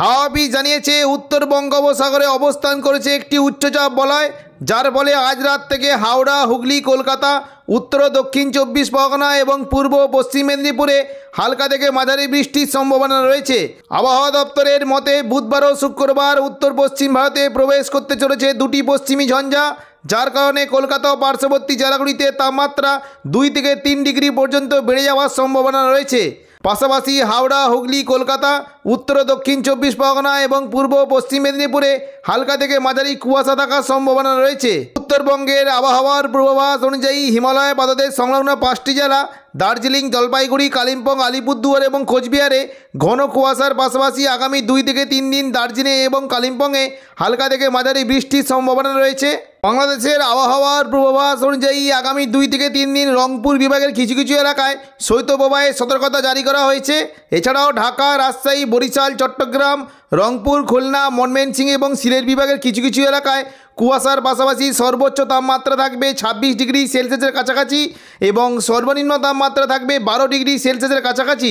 হাওয়া জানিয়েছে উত্তর বঙ্গোপসাগরে অবস্থান করেছে একটি উচ্চচাপ বলয় যার ফলে আজ রাত থেকে হাওড়া হুগলি কলকাতা উত্তর দক্ষিণ চব্বিশ পরগনা এবং পূর্ব পশ্চিম মেদিনীপুরে হালকা থেকে মাঝারি বৃষ্টির সম্ভাবনা রয়েছে আবহাওয়া দপ্তরের মতে বুধবার ও শুক্রবার উত্তর পশ্চিম ভারতে প্রবেশ করতে চলেছে দুটি পশ্চিমী ঝঞ্ঝা যার কারণে কলকাতা ও পার্শ্ববর্তী জেলাগুলিতে তাপমাত্রা দুই থেকে তিন ডিগ্রি পর্যন্ত বেড়ে যাওয়ার সম্ভাবনা রয়েছে পাশাপাশি হাওড়া হুগলি কলকাতা উত্তর দক্ষিণ চব্বিশ পরগনা এবং পূর্ব পশ্চিম মেদিনীপুরে হালকা থেকে মাঝারি কুয়াশা থাকার সম্ভাবনা রয়েছে উত্তরবঙ্গের আবহাওয়ার পূর্বাভাস অনুযায়ী হিমালয় পাদদের সংলগ্ন পাঁচটি জেলা দার্জিলিং জলপাইগুড়ি কালিম্পং আলিপুরদুয়ার এবং কোচবিহারে ঘন কুয়াশার পাশাপাশি আগামী দুই থেকে তিন দিন দার্জিলিং এবং কালিম্পংয়ে হালকা থেকে মাঝারি বৃষ্টির সম্ভাবনা রয়েছে বাংলাদেশের আবহাওয়ার পূর্বাভাস অনুযায়ী আগামী দুই থেকে তিন দিন রংপুর বিভাগের কিছু কিছু এলাকায় শৈত্যপ্রবাহের সতর্কতা জারি করা হয়েছে এছাড়াও ঢাকা রাজশাহী বরিশাল চট্টগ্রাম রংপুর খুলনা মনমেনসিং এবং সিলেট বিভাগের কিছু কিছু এলাকায় কুয়াশার পাশাপাশি সর্বোচ্চ তাপমাত্রা থাকবে ছাব্বিশ ডিগ্রি সেলসিয়াসের কাছাকাছি এবং সর্বনিম্ন তাপমাত্রা থাকবে বারো ডিগ্রি সেলসিয়াসের কাছাকাছি